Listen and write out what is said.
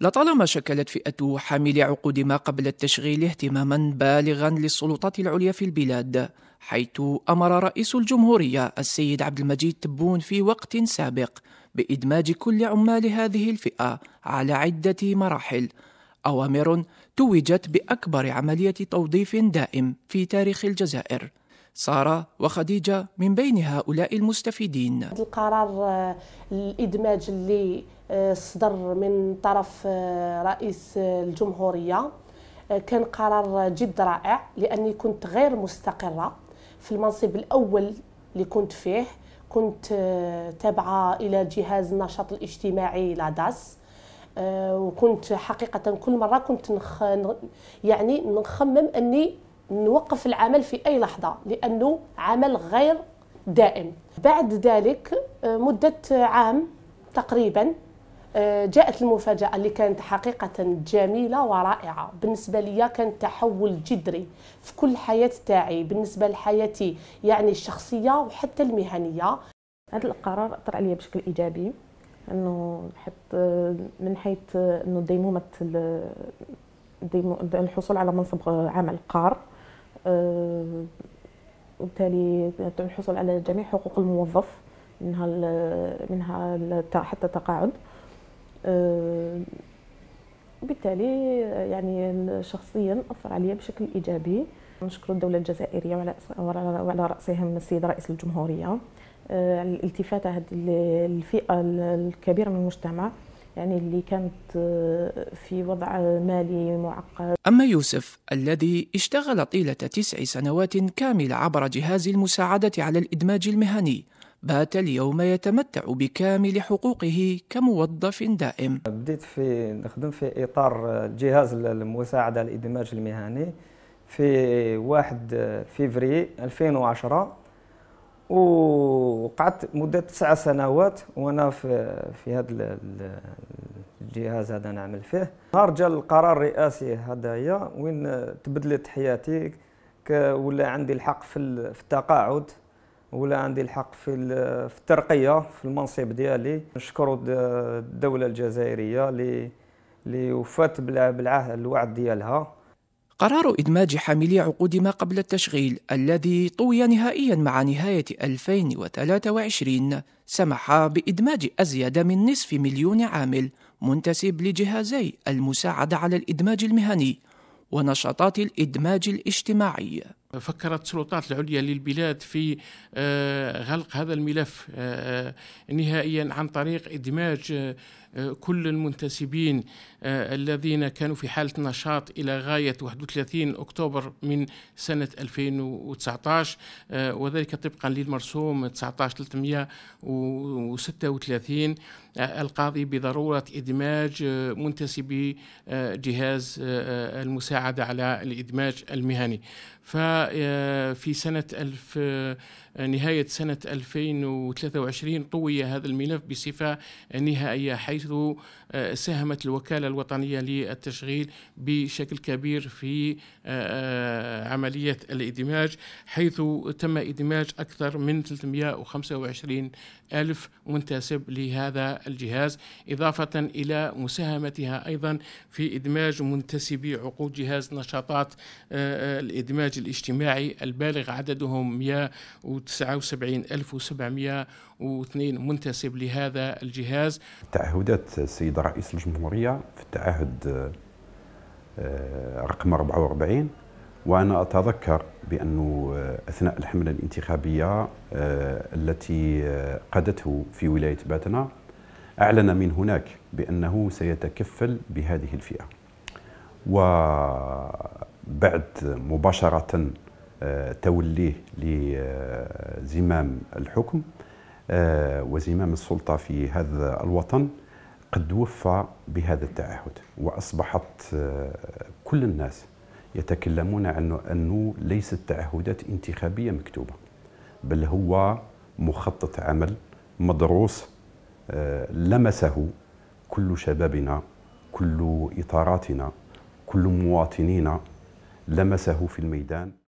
لطالما شكلت فئة حاملي عقود ما قبل التشغيل اهتماما بالغا للسلطات العليا في البلاد حيث أمر رئيس الجمهورية السيد عبد المجيد تبون في وقت سابق بإدماج كل عمال هذه الفئة على عدة مراحل أوامر توجت بأكبر عملية توظيف دائم في تاريخ الجزائر سارة وخديجة من بين هؤلاء المستفيدين القرار آه، الإدماج اللي آه، صدر من طرف آه، رئيس الجمهورية كان قرار جد رائع لأني كنت غير مستقرة في المنصب الأول اللي كنت فيه كنت تابعة إلى جهاز النشاط الاجتماعي لاداس وكنت حقيقة كل مرة كنت نخ... يعني نخمم أني نوقف العمل في أي لحظة لأنه عمل غير دائم بعد ذلك آه، مدة عام تقريبا آه، جاءت المفاجأة اللي كانت حقيقة جميلة ورائعة بالنسبة لي كان تحول جذري في كل حياة تاعي بالنسبة لحياتي يعني الشخصية وحتى المهنية هذا القرار أثر عليا بشكل إيجابي انه حيت آه، من حيث انه ديمومه الحصول على منصب عمل قار آه، وبالتالي الحصول على جميع حقوق الموظف منها منها حتى التقاعد آه، وبالتالي يعني شخصيا اثر علي بشكل ايجابي نشكر الدوله الجزائريه وعلى وعلى راسهم السيد رئيس الجمهوريه آه، على الالتفاته هذه الفئه الكبيره من المجتمع يعني اللي كانت آه، في وضع مالي معقد أما يوسف الذي اشتغل طيلة تسع سنوات كاملة عبر جهاز المساعدة على الإدماج المهني بات اليوم يتمتع بكامل حقوقه كموظف دائم بديت في نخدم في إطار آه، جهاز المساعدة على الإدماج المهني في 1 آه، فيفري 2010 وقعدت مده تسع سنوات وانا في في هذا الجهاز هذا نعمل فيه نهار جا القرار الرئاسي هدايا وين تبدلت حياتي ولا عندي الحق في التقاعد ولا عندي الحق في في الترقيه في المنصب ديالي نشكر الدوله الجزائريه اللي اللي وفات بالعهد الوعد ديالها قرار إدماج حاملي عقود ما قبل التشغيل الذي طوي نهائيا مع نهاية 2023 سمح بإدماج أزيد من نصف مليون عامل منتسب لجهازي المساعدة على الإدماج المهني ونشاطات الإدماج الاجتماعي فكرت السلطات العليا للبلاد في آه، غلق هذا الملف آه، آه، نهائيا عن طريق ادماج كل المنتسبين الذين كانوا في حالة نشاط إلى غاية 31 أكتوبر من سنة 2019 وذلك طبقا للمرسوم 19336 القاضي بضرورة إدماج منتسبي جهاز المساعدة على الإدماج المهني ف وفي سنة ألف آه، نهاية سنة 2023 طوي هذا الملف بصفة نهائية حيث آه، ساهمت الوكالة الوطنية للتشغيل بشكل كبير في آه، عملية الإدماج حيث تم إدماج أكثر من 325 ألف منتسب لهذا الجهاز إضافة إلى مساهمتها أيضا في إدماج منتسبي عقود جهاز نشاطات الإدماج الاجتماعي الاجتماعي البالغ عددهم 179702 منتسب لهذا الجهاز تعهدات السيد رئيس الجمهورية في التعهد آه، آه، رقم 44 وأنا أتذكر بأنه آه، أثناء الحملة الانتخابية التي قادته في ولاية باتنا أعلن من هناك بأنه سيتكفل بهذه الفئة و بعد مباشرة آه، توليه لزمام الحكم آه، وزمام السلطة في هذا الوطن قد وفى بهذا التعهد وأصبحت آه، كل الناس يتكلمون عن أنه ليست تعهدات انتخابية مكتوبة بل هو مخطط عمل مدروس لمسه كل شبابنا كل إطاراتنا كل مواطنينا لمسه في الميدان